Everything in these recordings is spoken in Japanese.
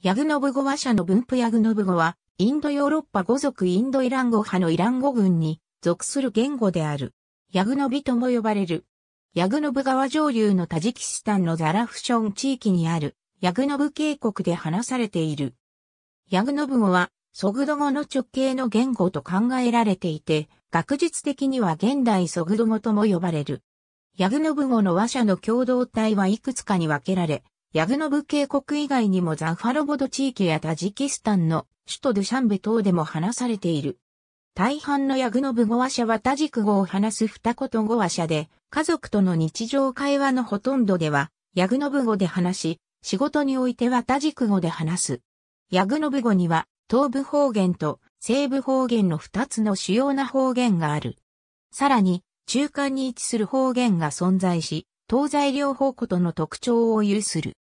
ヤグノブ語話者の分布ヤグノブ語は、インドヨーロッパ語族インドイラン語派のイラン語群に属する言語である。ヤグノビとも呼ばれる。ヤグノブ川上流のタジキスタンのザラフション地域にある、ヤグノブ渓谷で話されている。ヤグノブ語は、ソグド語の直系の言語と考えられていて、学術的には現代ソグド語とも呼ばれる。ヤグノブ語の話者の共同体はいくつかに分けられ、ヤグノブ渓谷以外にもザファロボド地域やタジキスタンの首都ドゥシャンベ等でも話されている。大半のヤグノブ語話者はタジク語を話す二言語話者で、家族との日常会話のほとんどでは、ヤグノブ語で話し、仕事においてはタジク語で話す。ヤグノブ語には、東部方言と西部方言の二つの主要な方言がある。さらに、中間に位置する方言が存在し、東西両方ことの特徴を有する。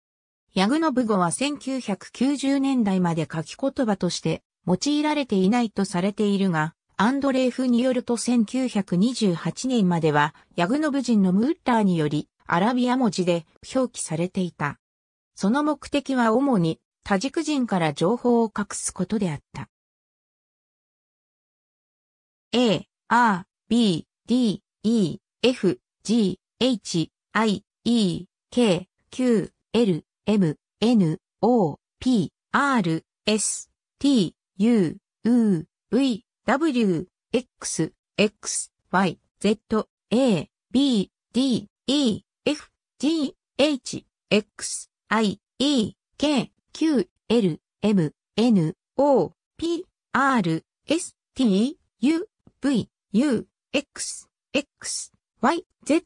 ヤグノブ語は1990年代まで書き言葉として用いられていないとされているが、アンドレーフによると1928年まではヤグノブ人のムッラーによりアラビア文字で表記されていた。その目的は主に多ク人から情報を隠すことであった。A, R, B, D, E, F, G, H, i, e, k, q, l, m, n, o, p, r, s, t, u, u, v, w, x, x, y, z, a, b, d, e, f, g, h, x, i, e, k, q, l, m, n, o, p, r, s, t, u, v, u, x, x, y, z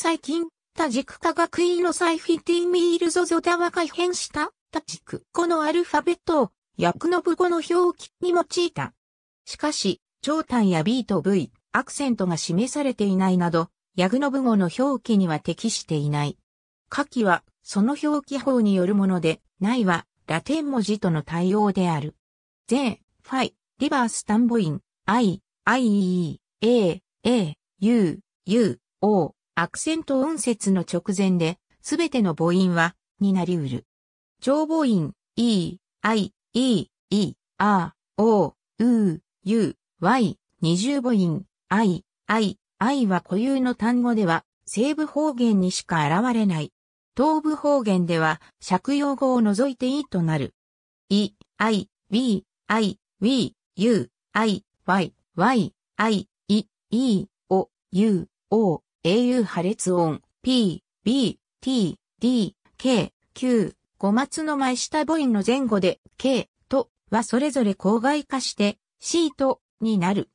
最近た軸科学医のサイフィティミールゾゾダは改変した他軸このアルファベットを訳の部語の表記に用いた。しかし、長短や B と V、アクセントが示されていないなど、ヤグノブ語の表記には適していない。下記は、その表記法によるもので、ないは、ラテン文字との対応である。ー、ファイ、リバースタンボイン、I、IE、ー、A、U、U、O、アクセント音節の直前で、すべての母音は、になりうる。長母音、e, i, e, e, r, o, u, u, y、二重母音、i, i, i は固有の単語では、西部方言にしか現れない。東部方言では、借用語を除いていいとなる。e, i, b, i, w, u, i, y, y, i, i, e, o, u, o, au 破裂音 p, b, t, d, k, q 五松の前下母音の前後で k とはそれぞれ公外化して c とになる。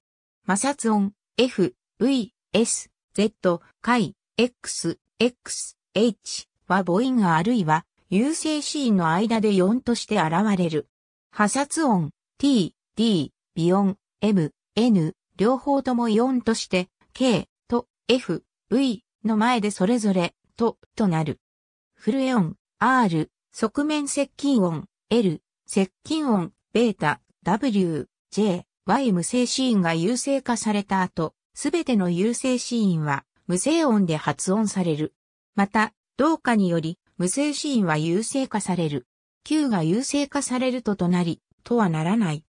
摩擦音 f, v, s, z, 解 x, x, h は母音あるいは有声 c の間で4として現れる。破殺音 t, d, 微ン m, n 両方とも4として k と f, V の前でそれぞれ、と、となる。フルエオン、R、側面接近音、L、接近音、ベータ、W、J、Y 無声ーンが優勢化された後、すべての優勢シーンは無声音で発音される。また、同化により無声ーンは優勢化される。Q が優勢化されるととなり、とはならない。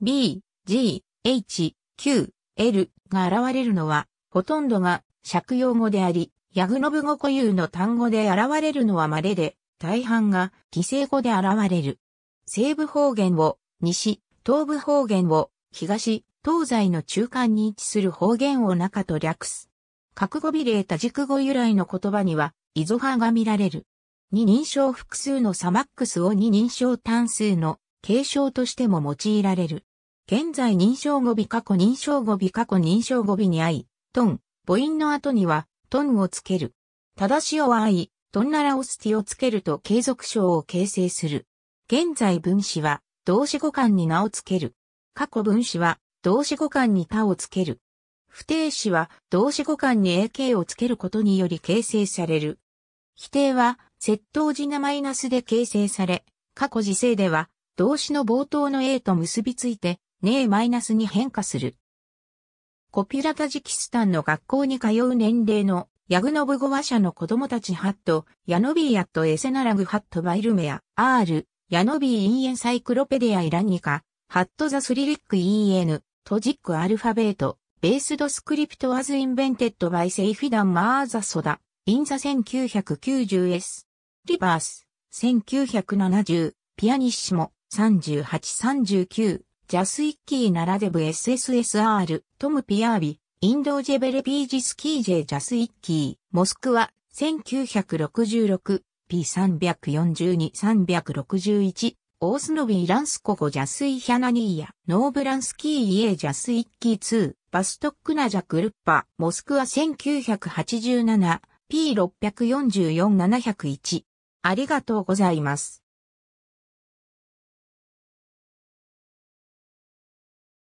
B、G、H、Q、L が現れるのは、ほとんどが借用語であり、ヤグノブ語固有の単語で現れるのは稀で、大半が犠牲語で現れる。西部方言を西、東部方言を東、東西の中間に位置する方言を中と略す。覚語尾例多軸語由来の言葉には、イゾ派が見られる。二人称複数のサマックスを二人称単数の継承としても用いられる。現在認証語尾過去認証語尾過去認証語尾に合い、トン、母音の後には、トンをつける。ただしをあい、トンならオスティをつけると継続章を形成する。現在分子は、動詞語換に名をつける。過去分子は、動詞語換に他をつける。不定詞は、動詞語換に AK をつけることにより形成される。否定は、窃盗時なマイナスで形成され、過去時制では、動詞の冒頭の A と結びついて、ねえマイナスに変化する。コピラタジキスタンの学校に通う年齢のヤグノブゴワ社の子供たちハット、ヤノビーヤットエセナラグハットバイルメア、アール、ヤノビーインエンサイクロペディアイランニカ、ハットザスリリック EN、トジックアルファベート、ベースドスクリプトアズインベンテッドバイセイフィダンマーザソダ、インザ 1990S、リバース、1970、ピアニッシモ、38、39、ジャスイッキーならデブ SSSR、トム・ピアービ、インドジェベレピージスキージェ・ジャスイッキー、モスクワ、1966、P342-361、オースノビーランスココジャスイヒャナニーヤ、ノーブランスキーイエジャスイッキー2、バストックナジャクルッパ、モスクワ1987、P644-701。ありがとうございます。